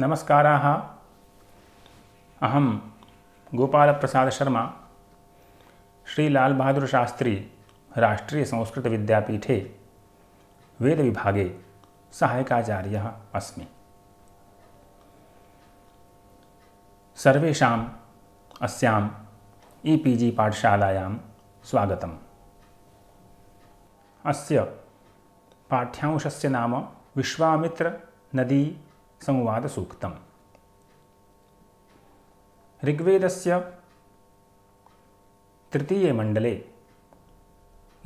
नमस्काराः अहं गोपालप्रसादशर्मा श्रीलालबहादुरशास्त्री राष्ट्रीयसंस्कृतविद्यापीठे वेदविभागे सहायकाचार्यः अस्मि सर्वेषाम् अस्याम् ई पी जी पाठशालायां स्वागतम् अस्य पाठ्यांशस्य नाम नदी संवाद संवादसूक्तम् ऋग्वेदस्य तृतीये मण्डले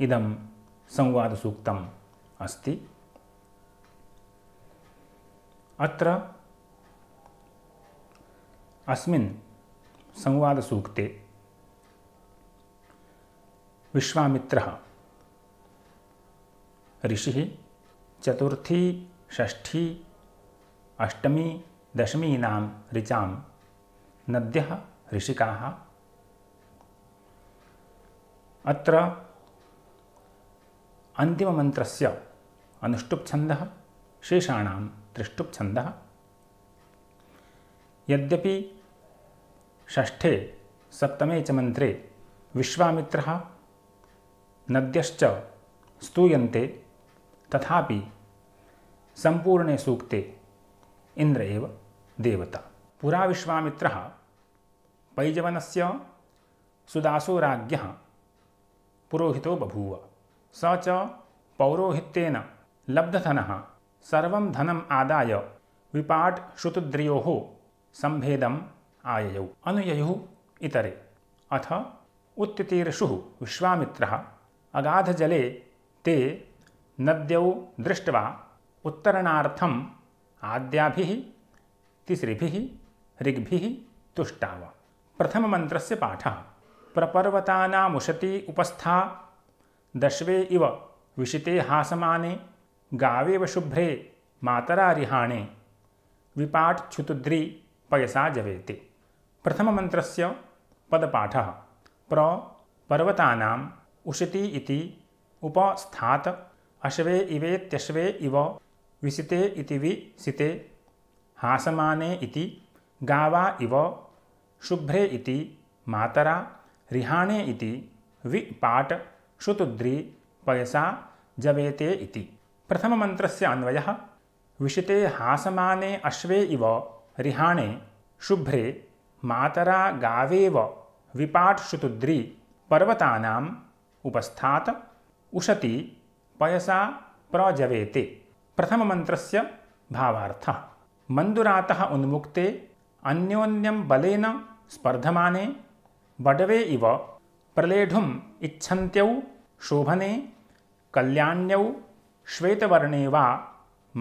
इदं संवादसूक्तम् अस्ति अत्र अस्मिन् सूक्ते विश्वामित्रः ऋषिः चतुर्थी षष्ठी अष्टमी दशमीनां ऋचा नद्यः ऋषिकाः अत्र अन्तिममन्त्रस्य अनुष्टुप्छन्दः शेषाणां त्रिष्टुप्छन्दः यद्यपि षष्ठे सप्तमे च मन्त्रे विश्वामित्रः नद्यश्च स्तूयन्ते तथापि सम्पूर्णे सूक्ते इंद्र एव देवता पुरा विश्वामित्र पैजवन से सुदासोराज्ञ पुरोहितो बभूव स च पौरोहित्येन लब्धन सर्व धनम आदाय विपाट श्रुतुद्रियो संभेदम आययौ अनुययु इतरे अथ उत्तितीर्षु विश्वामित्र अगाधजले ते नद्यौ दृष्ट्वा उत्तरणार्थं आद्याभि तुष्टाव प्रथम मंत्र से पाठ प्रपर्वताशती उपस्था दशवे इव विशिते हासमाने गावेव शुभ्रे मातरा रिहाणे विपाट छुतुद्री पयसा जवेते प्रथम मंत्र से पदपाठ प्र पर्वतानाम उशति इति उपस्थात अश्वे इवेत्यश्वे इव विसिते इति विसिते हासमाने इति गावा इव शुभ्रे इति मातरा रिहाणे इति विपाट शुतुद्री पयसा जवेते इति प्रथममन्त्रस्य अन्वयः विशिते हासमाने अश्वे इव रिहाणे शुभ्रे मातरा गावेव श्रुतुद्री पर्वतानाम् उपस्थात् उशति पयसा प्रजवेते मंत्र भावार्थः मंदुरात उन्मुक्ते अन्योन्यं बलेन स्पर्धमाने बडवे इव प्रलेढ़ुम इच्छन्त्यौ शोभने कल्याण्यौ श्वेतवर्णे वा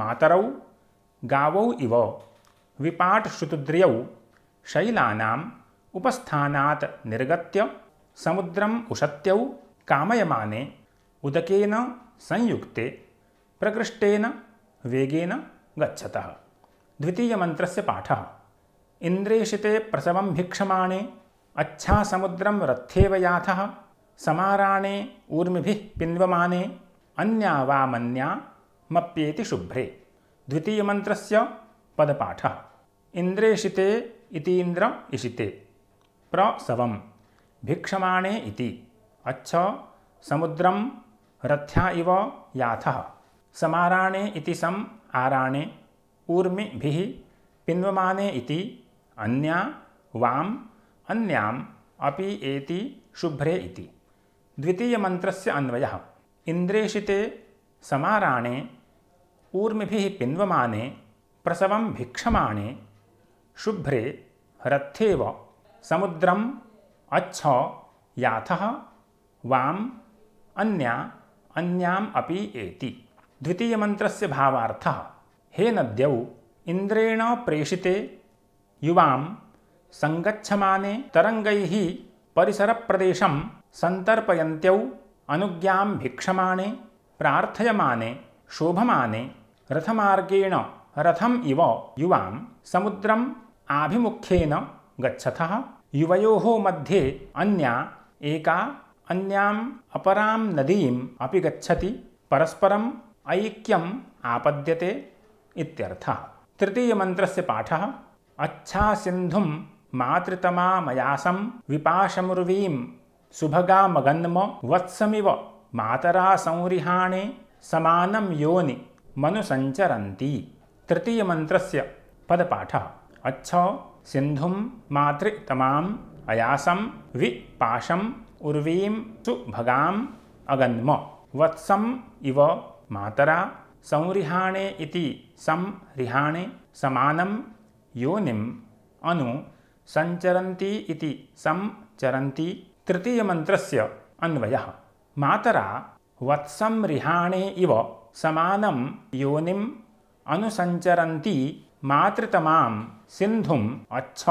मातरौ गावौ इव विपाटश्रुतुद्र्यौ शैलानाम् उपस्थानात् निर्गत्य समुद्रम् उशत्यौ कामयमाने उदकेन संयुक्ते प्रकृष्टेन वेगेन गच्छतः द्वितीयमन्त्रस्य पाठः इन्द्रेशिते प्रसवं भिक्षमाणे अच्छा समुद्रं रथेव याथः समाराणे ऊर्मिभिः पिन्वमाने अन्या वामन्या मप्येति शुभ्रे द्वितीयमन्त्रस्य पदपाठः इन्द्रेशिते इतीन्द्र इशिते प्रसवं भिक्षमाणे इति अच्छा समुद्रं रथ्या इव याथः समाराणे इति सम आराणे ऊर्मि भी पिन्वमाने इति अन्या वाम अन्याम अपि एति शुभ्रे इति द्वितीय मंत्रस्य अन्वयः इंद्रेशिते समाराणे ऊर्मिभिः पिन्वमाने प्रसवं भिक्षमाणे शुभ्रे रथेव समुद्रम अच्छ याथः वाम अन्या अन्याम अपि एति द्वितीय मंत्र से भावार्थ हे नद्यौ इंद्रेण प्रेषिते युवां सङ्गच्छमाने परिसर प्रदेश सन्तर्पयन्त्यौ अनुज्ञां भिक्षमाणे प्रार्थयमाने शोभमाने रथमार्गेण रथम इव युवां समुद्रम आभिमुख्येन गच्छतः युवयोः मध्ये अन्या एका अन्याम् अपरां नदीम् अपि गच्छति परस्परं ऐक्यम् आपद्यते इत्यर्थः तृतीयमन्त्रस्य पाठः अच्छासिन्धुं मातृतमामयासं विपाशमुर्वीं सुभगामगन्म वत्समिव संरिहाणे समानं योनि मनुसञ्चरन्ति तृतीयमन्त्रस्य पदपाठः अच्छ सिन्धुं मातृतमाम् अयासं वि पाशम् उर्वीं तु अगन्म वत्सम् इव मातरा संरिहाणे इति संरिहाणे समानं योनिम् अनु सञ्चरन्ति इति संचरन्ती तृतीयमन्त्रस्य अन्वयः मातरा वत्सं इव समानं योनिम् अनुसञ्चरन्ति मातृतमां सिन्धुम् अच्छ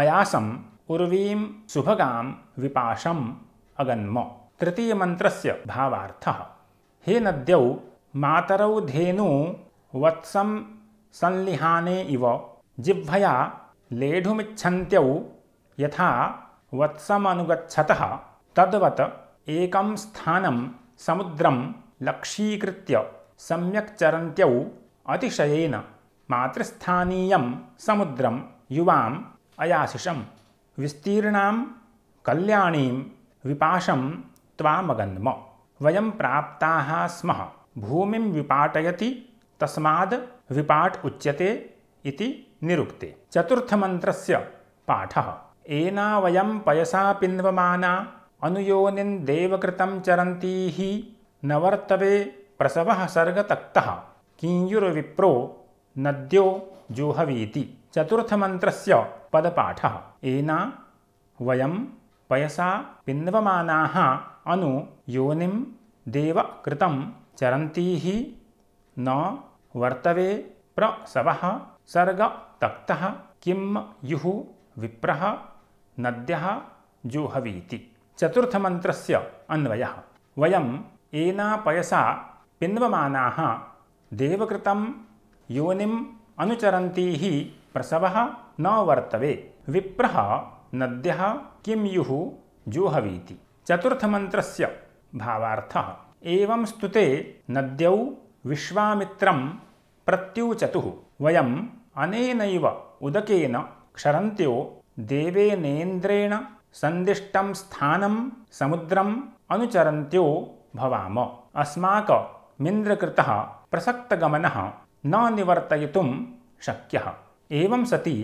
अयासं उर्वीं सुभगां विपाशम् अगन्म तृतीयमन्त्रस्य भावार्थः हे नद्यौ मातरौ धेनु वत्सं संलिहाने इव जिह्वया लेढुमिच्छन्त्यौ यथा वत्समनुगच्छतः तद्वत् एकं स्थानं समुद्रं लक्ष्यीकृत्य सम्यक् चरन्त्यौ अतिशयेन मातृस्थानीयं समुद्रं युवाम् अयाशिषं विस्तीर्णां कल्याणीं विपाशं त्वामगन्म वयं प्राप्ताः स्मः भूमिं विपाटयति तस्माद् विपाट उच्यते इति निरुक्ते चतुर्थमन्त्रस्य पाठः एना वयं पयसा पिन्वमाना अनुयोनिन् देवकृतं चरन्तीः न वर्तवे प्रसवः सर्गतक्तः किञ्युर्विप्रो नद्यो जुहवीति चतुर्थमन्त्रस्य पदपाठः एना वयं पयसा पिन्वमानाः अनु योनिं देवकृतं चरन्तीः न वर्तवे प्रसवः सर्गतक्तः किं युः विप्र नद्यः जुहवीति चतुर्थमन्त्रस्य अन्वय वयम् एना पयसा पिन्वमानाः देवकृतं योनिम् अनुचरन्तीः प्रसवः न वर्तवे विप्रः नद्यः किं युः जुहवीति चतुर्थ मंत्र भावार्थः एवं स्तुते नद्यौ विश्वामित्रं प्रत्युचतु वयम अनेन उदकेन क्षरन्त्यो देवेनेन्द्रेण संदिष्ट स्थानं समुद्रम अनुचरन्त्यो भवाम अस्माकमिन्द्रकृतः प्रसक्तगमन न निवर्तयितुं शक्य एवं सती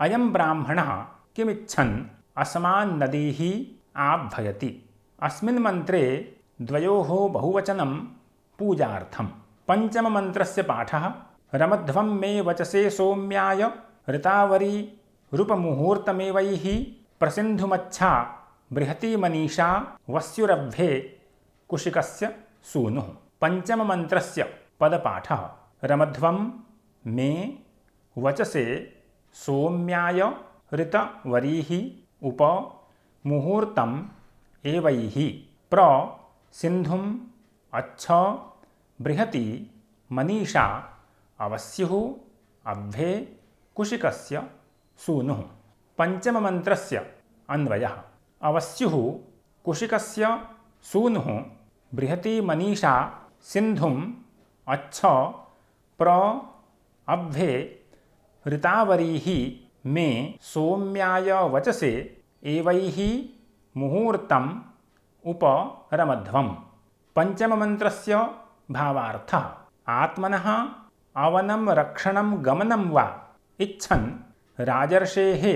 सति ब्राह्मण ब्राह्मणः अस्मा नदी आभयती अस्मिन् मन्त्रे द्वयोः बहुवचनं पूजार्थं पञ्चममन्त्रस्य पाठः रमध्वं मे वचसे सौम्याय ऋतावरी रूपमुहूर्तमेवैः प्रसिन्धुमच्छा मनीषा वस्युरभ्ये कुशिकस्य सूनुः पञ्चममन्त्रस्य पदपाठः रमध्वं मे वचसे सौम्याय ऋतवरीः उप मुहूर्तं एवैः प्र सिन्धुं अच्छ बृहति मनीषा अवस्युः अभ्ये कुशिकस्य सूनुः पञ्चममन्त्रस्य अन्वयः अवस्युः कुशिकस्य सूनुः बृहति मनीषा सिन्धुं अच्छ प्र अभ्ये ऋतावरीः मे सौम्याय वचसे एवैः मुहूर्तम पंचम मंत्र भावार्थ आत्मन अवनम रक्षण गमनम वा इच्छन राजर्षे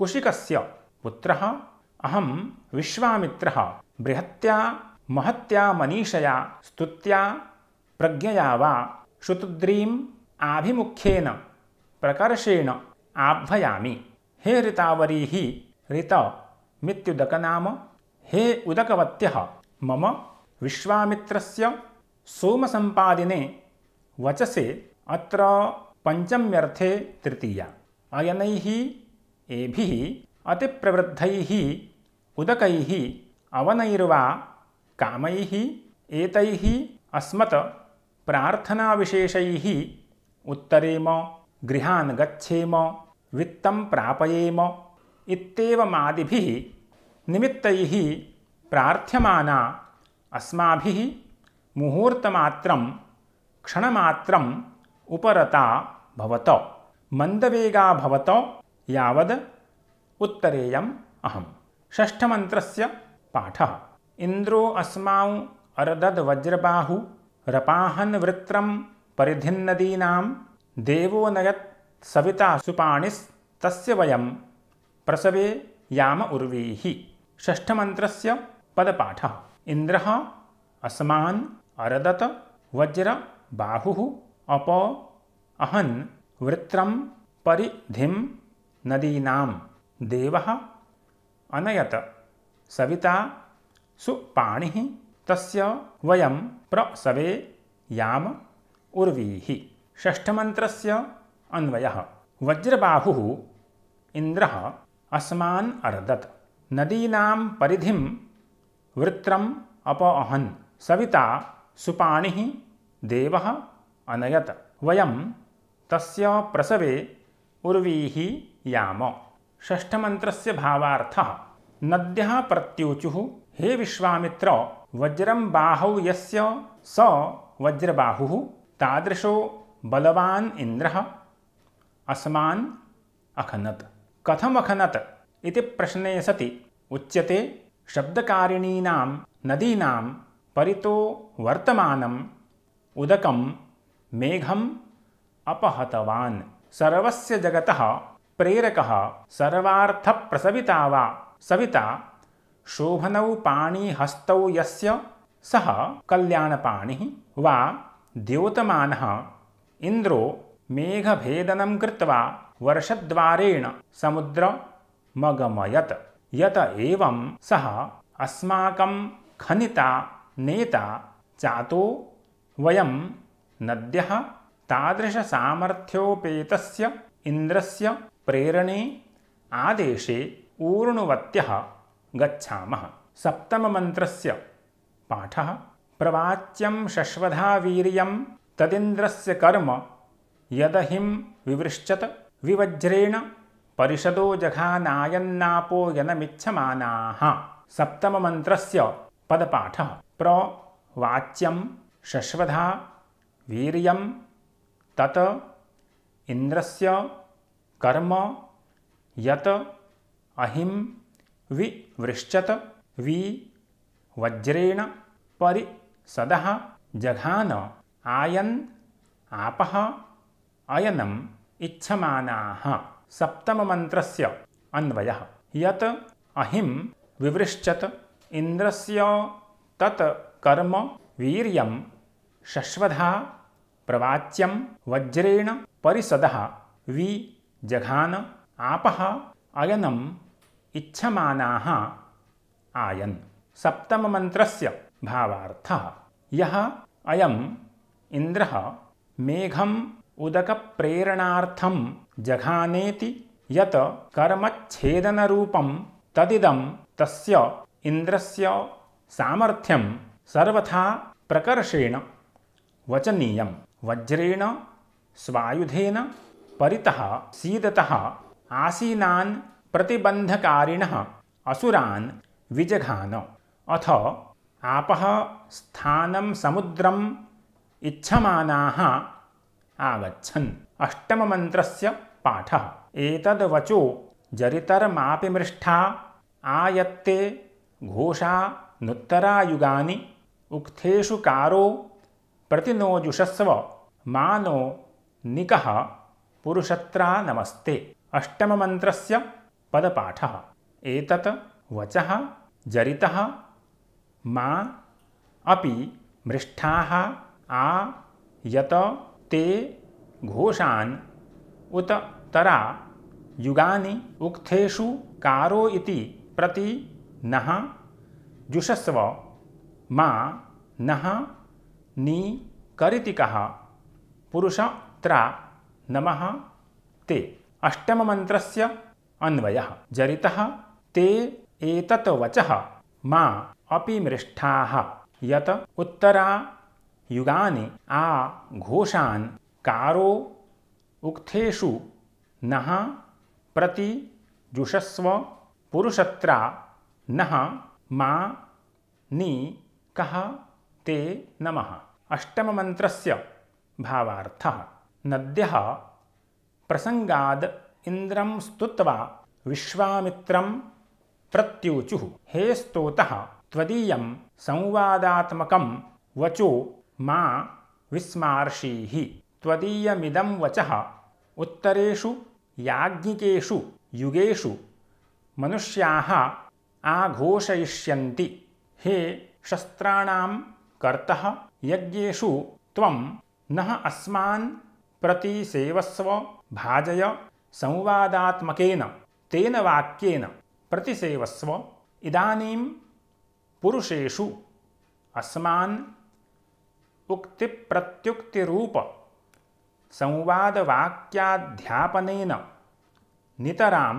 कुशिक पुत्र अहम विश्वामित्रः बृहत्या महत्या मनीषया स्तुत्या प्रज्ञया वा श्रुतुद्रीम् आभिमुख्यन प्रकर्षेण आह्वयामी हे ऋतावरी ऋत मित्युदकनाम हे उदकवत्यः मम विश्वामित्रस्य सोमसम्पादिने वचसे अत्र पञ्चम्यर्थे तृतीया अयनैः एभिः अतिप्रवृद्धैः उदकैः अवनैर्वा कामैः एतैः अस्मत् प्रार्थनाविशेषैः उत्तरेम गृहान् गच्छेम वित्तं प्रापयेम इत्येवमादिभिः निमित्त प्रार्थ्यमाना अस्मा मुहूर्तमात्र क्षणमात्र उपरता भवत मंदवेगा भवत यावद् मंत्र पाठ इंद्रो पाठः अरदद वज्रबाहु रपाहन वृत्रम परिधिन्नदीनां देवो नयत सविता सुपाणिस्तस्य वयं प्रसवे याम उर्वी षष्ठमन्त्रस्य पदपाठ इंद्र अस्मा अरदत वज्र बाहु अप अहन् वृत्रम परिधि नदीना देव अनयत सविता सुपाणि तस्य वयम प्रसवे याम उर्वी षष्ठमन्त्रस्य अन्वय वज्रबाहु इंद्र अस्मा अरदत नदीना पिधि वृत्रम अपहन् सविता सुपाणी देव अनयत वयम तस्य प्रसवे उर्वी याम षष्ठमन्त्रस्य भावा नद्य प्रत्युचु हे विश्वामित्र वज्रम बाहौ यस्य स वज्रबाहुः तादृशो बलवान् इन्द्रः अस्मान् अखनत् कथमखनत् इति प्रश्ने सति उच्यते शब्दकारिणीनां नदीनां परितो वर्तमानम् उदकं मेघम् अपहतवान् सर्वस्य जगतः प्रेरकः सर्वार्थप्रसविता वा सविता शोभनौ पाणिहस्तौ यस्य सः कल्याणपाणिः वा द्योतमानः इन्द्रो मेघभेदनं कृत्वा वर्षद्वारेण समुद्र मगमयत् यत एवं सः अस्माकं खनिता नेता चातो वयं नद्यः तादृशसामर्थ्योपेतस्य इन्द्रस्य प्रेरणे आदेशे ऊर्णुवत्यः गच्छामः सप्तममन्त्रस्य पाठः प्रवाच्यं शश्वधावीर्यं तदिन्द्रस्य कर्म यदहिं विवृश्चत विवज्रेण परिषदो यनमिच्छमानाः सप्तममन्त्रस्य पदपाठः वाच्यं शश्वधा वीर्यं तत इन्द्रस्य कर्म यत् अहिं विवृश्चत वज्रेण परिसदः जघान आयन् आपः अयनम् इच्छमानाः सप्तममन्त्रस्य अन्वयः यत अहिम विवृश्चत इन्द्रस्य तत् कर्म वीर्यं शश्वधा प्रवाच्यं वज्रेण परिसदः वि जघान आपः अयनम् इच्छमानाः आयन् सप्तममन्त्रस्य भावार्थः यः अयम् इन्द्रः मेघम् उदकप्रेरणार्थं जघानेति यत कर्मच्छेदनरूपं तदिदं तस्य इन्द्रस्य सामर्थ्यं सर्वथा प्रकर्षेण वचनीय वज्रेण स्वायुधेन परितः सीदतः आसीनान् प्रतिबन्धकारिणः असुरान् विजघान अथ आपः स्थानं समुद्रम् इच्छमानाः आगच्छन् अष्टममन्त्रस्य पाठः एतद्वचो जरितर्मापि मृष्ठा आयत्ते घोषा, घोषानोत्तरायुगानि उक्थेषु कारो प्रतिनोजुषस्व मानो मानो, निकः पुरुषत्रा नमस्ते अष्टममन्त्रस्य पदपाठः एतत् वचः जरितः मा अपि मृष्ठाः आ यत ते घोषान् उत तरा युगानि उक्थेषु कारो इति प्रति नः जुषस्व मा नः नी करितिकः पुरुषत्रा नमः ते अष्टममन्त्रस्य अन्वयः जरितः ते एतत् वचः मा अपि मृष्ठाः यत उत्तरा युगानि आ घोषान् कारो उक्थेषु प्रति जुषस्व पुरुषत्रा नः मा नि कः ते नमः अष्टममन्त्रस्य भावार्थः नद्यः प्रसङ्गाद् इन्द्रं स्तुत्वा विश्वामित्रं प्रत्योचुः हे स्तोतः त्वदीयं संवादात्मकं वचो मा विस्मार्षीः तदीयद वच उत्तरषु याज्ञिकु युगेशु मनुष्या आघोषयिष्यन्ति हे शस्त्राणां कर्ता यज्ञेषु त्वं प्रति अस्मान् भाजय संवादात्मक तेन वाक्येन प्रतिसेवस्व इदानीं पुरुषेषु अस्मान् उक्तिप्रत्युक्तिरूप संवादवाक्याध्यापनेन नितरां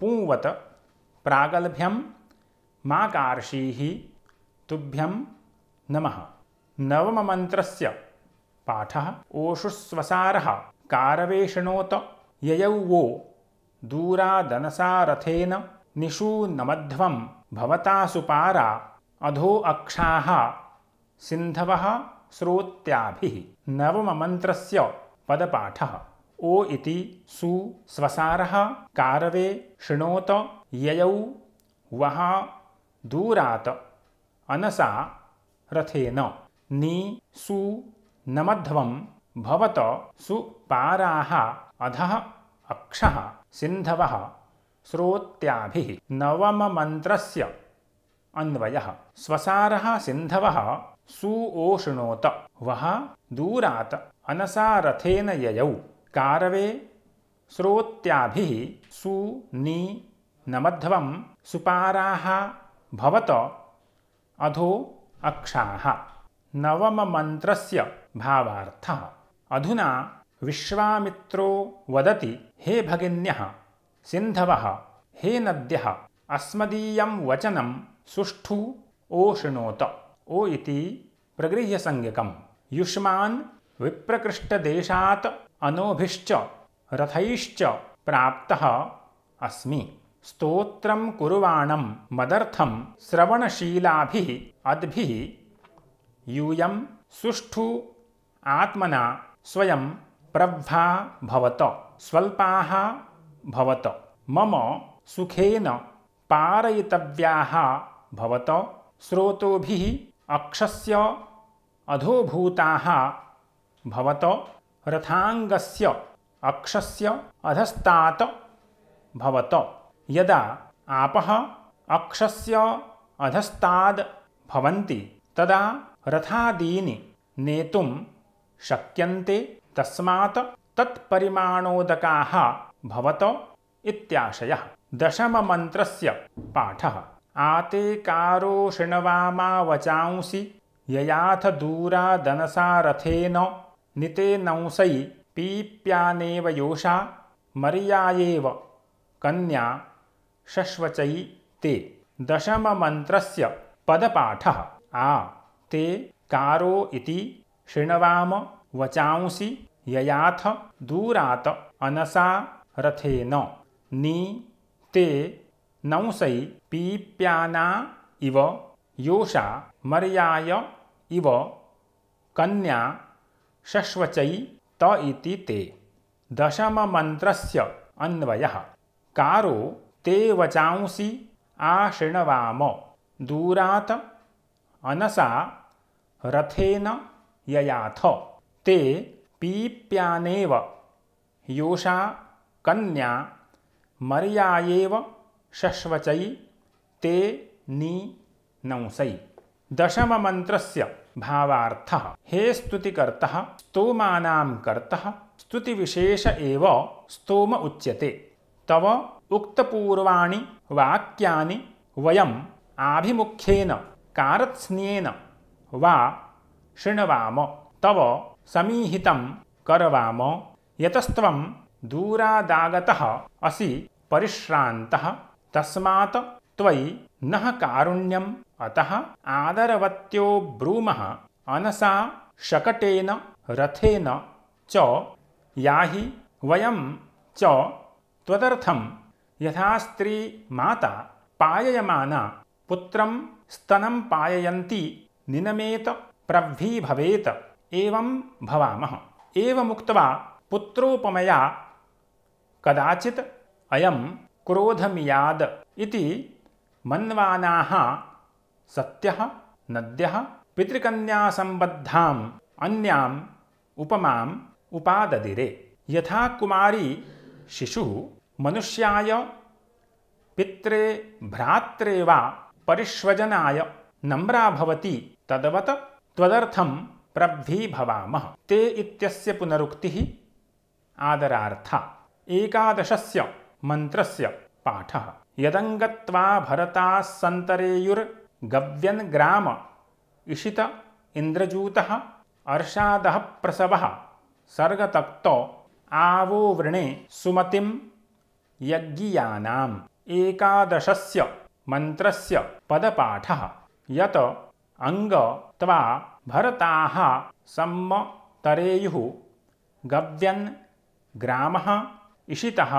पुंवत प्रागल्भ्यं मा तुभ्यं नमः नवममन्त्रस्य पाठः ओषुस्वसारः कारवेष्णोत ययौ वो दूरादनसारथेन निषू नमध्वं भवतासुपारा अधो अक्षाः सिन्धवः श्रोत्याभिः नवममन्त्रस्य पदपाठः ओ इति सु स्वसारः कारवे शृणोत ययौ वहा रथेन। नी नि नमध्वं भवत सुपाराः अधः अक्षः सिन्धवः श्रोत्याभिः नवममन्त्रस्य अन्वयः स्वसारः सिन्धवः सुओष्णोत वहाँ दूरात अनसारथेन ययौ कारवे स्रोत्याभिः सु नमध्वं सुपाराः भवत अधो अक्षाः नवममन्त्रस्य भावार्थः अधुना विश्वामित्रो वदति हे भगिन्यः सिन्धवः हे नद्यः अस्मदीयं वचनं सुष्ठु ओशृणोत ओ इति प्रगृह्य संज्ञकम विप्रकृष्ट विप्रकृष्टदेशात् अनोभिश्च रथैश्च प्राप्तः अस्मि स्तोत्रं कुर्वाणं मदर्थं श्रवणशीलाभिः अद्भिः यूयं सुष्ठु आत्मना स्वयं प्रभा भवत स्वल्पाः भवत मम सुखेन पारयितव्याः भवत स्रोतोभिः अक्षस्य अधोभूताः भवत रथाङ्गस्य अक्षस्य अधस्तात् भवत यदा आपः अक्षस्य अधस्ताद् भवन्ति तदा रथादीनि नेतुं शक्यन्ते तस्मात् तत्परिमाणोदकाः भवत इत्याशयः दशममन्त्रस्य पाठः आते कारो वचांसि ययाथ दूरा दूरादनसारथेन नंसै पीप्यानेव योषा मर्यायेव कन्या शश्वचै ते दशममन्त्रस्य पदपाठः आ ते कारो इति शृणवाम वचांसि ययाथ दूरात अनसा रथेन नि ते नौसै पीप्याना इव योषा मर्याय इव कन्या शश्वचै त इति ते दशममन्त्रस्य अन्वयः कारो ते वचांसि आशृण्वाम दूरात् अनसा रथेन ययाथ ते पीप्यानेव योषा कन्या मर्यायेव शश्वचै ते नंसै दशममन्त्रस्य भावार्थः हे स्तुतिकर्तः स्तोमानां कर्तः स्तुतिविशेष एव स्तोम उच्यते तव उक्तपूर्वाणि वाक्यानि वयम् आभिमुख्येन कारत्स्न्येन वा शृणवाम तव समीहितं करवाम यतस्त्वं दूरादागतः असि परिश्रान्तः तस्मात् त्वयि नः कारुण्यम् अतः आदरवत्यो ब्रूमः अनसा शकटेन रथेन च याहि वयं च त्वदर्थं यथा स्त्री माता पाययमाना पुत्रं स्तनं पाययन्ती निनमेत प्रव्ही भवेत एवं भवामः एवमुक्त्वा पुत्रोपमया कदाचित् अयं क्रोधमियाद इति मन्वानाः सत्यः नद्यः पितृकन्यासम्बद्धाम् अन्याम् उपमाम् उपाददिरे यथा कुमारी शिशुः मनुष्याय पित्रे भ्रात्रे वा परिष्वजनाय नम्रा भवति तदवत् त्वदर्थं प्रभ्वीभवामः ते इत्यस्य पुनरुक्तिः आदरार्था एकादशस्य मन्त्रस्य पाठः यदङ्गत्वा भरताः ग्राम इषित इन्द्रजूतः अर्षादः प्रसवः सर्गतक्तो आवोवृणे सुमतिं यज्ञियानाम् एकादशस्य मन्त्रस्य पदपाठः यत अङ्ग त्वा भरताः सम्मतरेयुः गव्यन् ग्रामः इषितः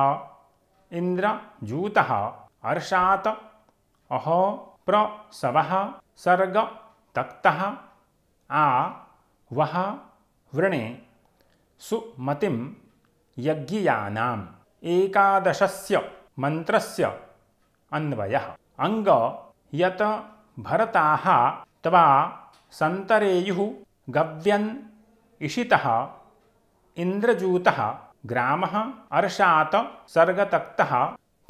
इंद्र जूत अर्षात अह प्रसव सर्ग तक्त आ वह वृणे सुमतिम एकादशस्य मंत्रस्य अन्वय अंग यत भरताः त्वा संतरेयुः गव्यन् इषितः इन्द्रजूतः ग्राम अर्षात् सर्गतक्तः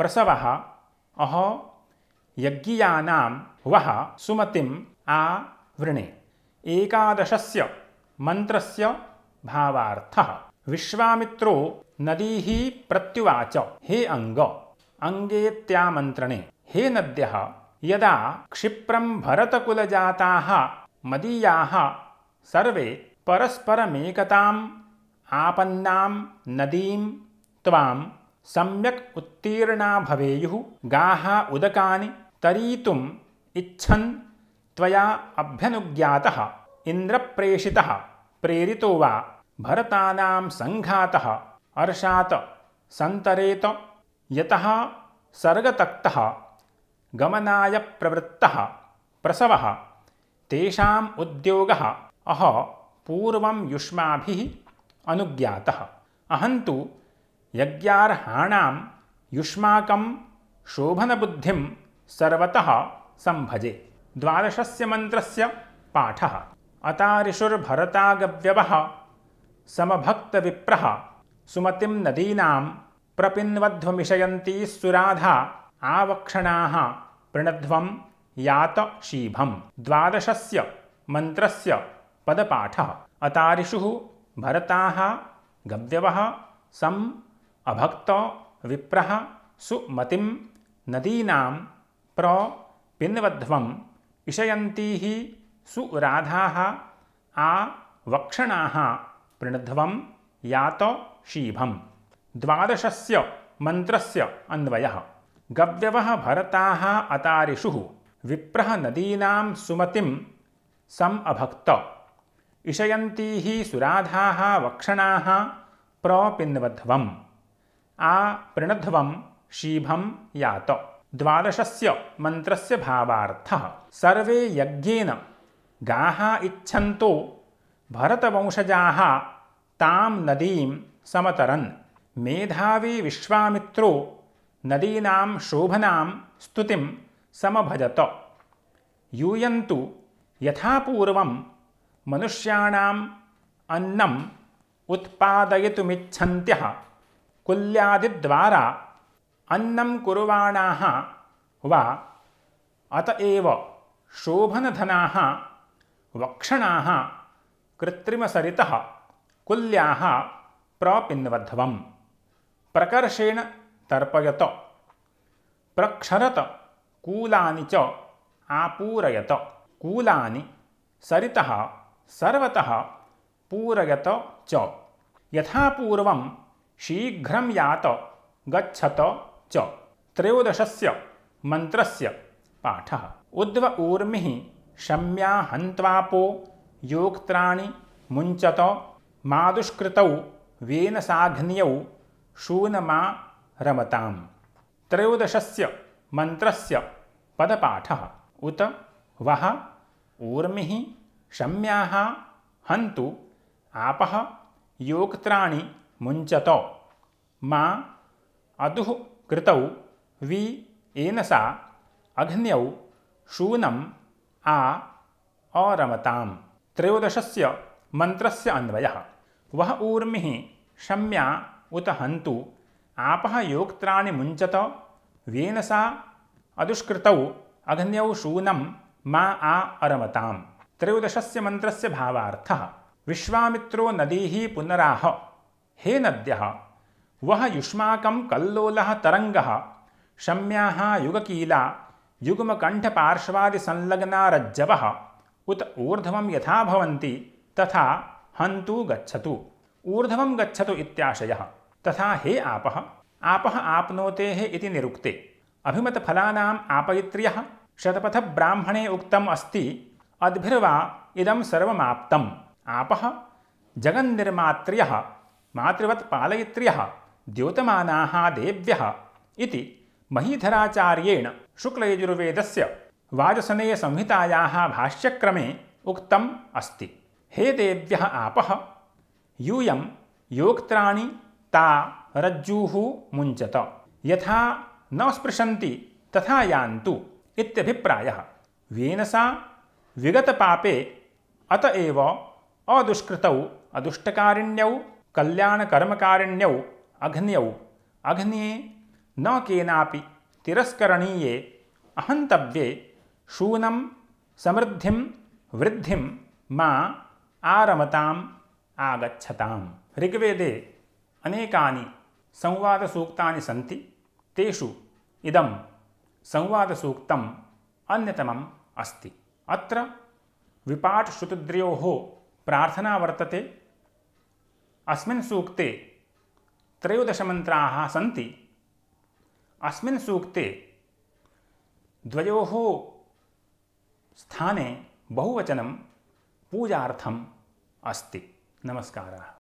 प्रसव अह यज्ञियानां वह सुमति आवृणे एकादशस्य मन्त्रस्य भावार्थः विश्वामित्रो नदीः प्रत्युवाच हे अङ्ग अङ्गेत्यामन्त्रणे हे नद्यः यदा क्षिप्रं भरतकुलजाताः मदीयाः सर्वे परस्परमेकतां आपन्नां नदीं त्वां सम्यक् उत्तीर्णा भवेयुः गाः उदकानि तरीतुम् इच्छन् त्वया अभ्यनुज्ञातः इन्द्रप्रेषितः प्रेरितो वा भरतानां सङ्घातः अर्षात् सन्तरेत यतः सर्गतक्तः गमनाय प्रवृत्तः प्रसवः तेषाम् उद्योगः अह पूर्वं युष्माभिः अनुज्ञातः अहं तु यज्ञार्हाणां युष्माकं शोभनबुद्धिं सर्वतः सम्भजे द्वादशस्य मन्त्रस्य पाठः अतारिषुर्भरतागव्यवः समभक्तविप्रः सुमतिं नदीनां प्रपिन्वध्वमिषयन्ती सुराधा आवक्षणाः प्रणध्वं यात शीभं द्वादशस्य मन्त्रस्य पदपाठः अतारिषुः भरताः गव्यवः सम् अभक्त विप्रः सुमतिं नदीनां पिन्वध्वम् इषयन्तीः सुराधाः आ वक्षणाः पृणध्वं यात शीभं द्वादशस्य मन्त्रस्य अन्वयः गव्यवः भरताः अतारिषुः विप्रः नदीनां सुमतिं सम् अभक्त इषयन्तीः सुराधाः वक्षणाः प्रपिन्वध्वम् आ प्रिणध्वं शीभं यात द्वादशस्य मन्त्रस्य भावार्थः सर्वे यज्ञेन गाः इच्छन्तो भरतवंशजाः तां नदीं समतरन् मेधावी विश्वामित्रो नदीनां शोभनां स्तुतिं समभजत यूयन्तु यथापूर्वं मनुष्याणाम् अन्नम् उत्पादयितुमिच्छन्त्यः कुल्यादिद्वारा अन्नं कुर्वाणाः वा अत एव शोभनधनाः वक्षणाः कृत्रिमसरितः कुल्याः प्रपिन्वध्वं प्रकर्षेण तर्पयत कूलानि च आपूरयत कूलानि सरितः सर्वतः पूरयत च यथा पूर्वं शीघ्रं यात गच्छत च त्रयोदशस्य मन्त्रस्य पाठः उद्व ऊर्मिः शम्या हन्त्वापो योक्त्राणि मुञ्चत मादुष्कृतौ वेन साघ्न्यौ शूनमा रमताम् त्रयोदशस्य मन्त्रस्य पदपाठः उत वः ऊर्मिः शम्याः हन्तु आपः योक्त्राणि मुञ्चत मा अदुः कृतौ वि एनसा अघ्न्यौ शूनम् आ अरमताम् त्रयोदशस्य मन्त्रस्य अन्वय वह ऊर्मिः शम्या उत हन्तु आपः योक्त्राणि मुञ्चत वेनसा अदुष्कृतौ अघ्न्यौ शूनं मा आ अरमताम् त्रयोदशस्य मन्त्रस्य भावार्थः विश्वामित्रो नदीः पुनराह हे नद्यः वह युष्माकं कल्लोलः तरङ्गः शम्याः युगकीला युग्मकण्ठपार्श्वादिसंलग्ना उत ऊर्ध्वं यथा भवन्ति तथा हन्तु गच्छतु ऊर्ध्वं गच्छतु इत्याशयः तथा हे आपः आपः आपनोतेः इति निरुक्ते अभिमतफलानाम् आपयित्र्यः शतपथब्राह्मणे उक्तम् अस्ति अद्भिर्वा इदं सर्वमाप्तम् आपः जगन्निर्मात्र्यः मातृवत् पालयित्र्यः द्योतमानाः देव्यः इति महीधराचार्येण शुक्लयजुर्वेदस्य वाजसनेयसंहितायाः भाष्यक्रमे उक्तम् अस्ति हे देव्यः आपः यूयं योक्त्राणि ता रज्जुः मुञ्चत यथा न स्पृशन्ति तथा यान्तु इत्यभिप्रायः वेनसा विगतपापे अत एव अदुष्कृतौ अदुष्टकारिण्यौ कल्याणकर्मकारिण्यौ अग्न्यौ अग्न्ये न केनापि तिरस्करणीये अहन्तव्ये शूनं समृद्धिं वृद्धिं मा आरमताम् आगच्छताम् ऋग्वेदे अनेकानि संवादसूक्तानि सन्ति तेषु इदं संवादसूक्तम् अन्यतमम् अस्ति अत्र विपाट विपाटश्रुतद्रयोः प्रार्थना वर्तते अस्मिन् सूक्ते त्रयोदशमन्त्राः सन्ति अस्मिन् सूक्ते द्वयोः स्थाने बहुवचनं पूजार्थम् अस्ति नमस्कारः